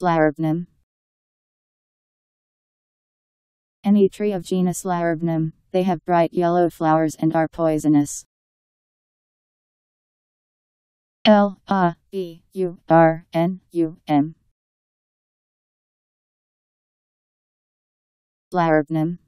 Larabnum. Any tree of genus Larabnum, they have bright yellow flowers and are poisonous. L A B U R N U M Larabnum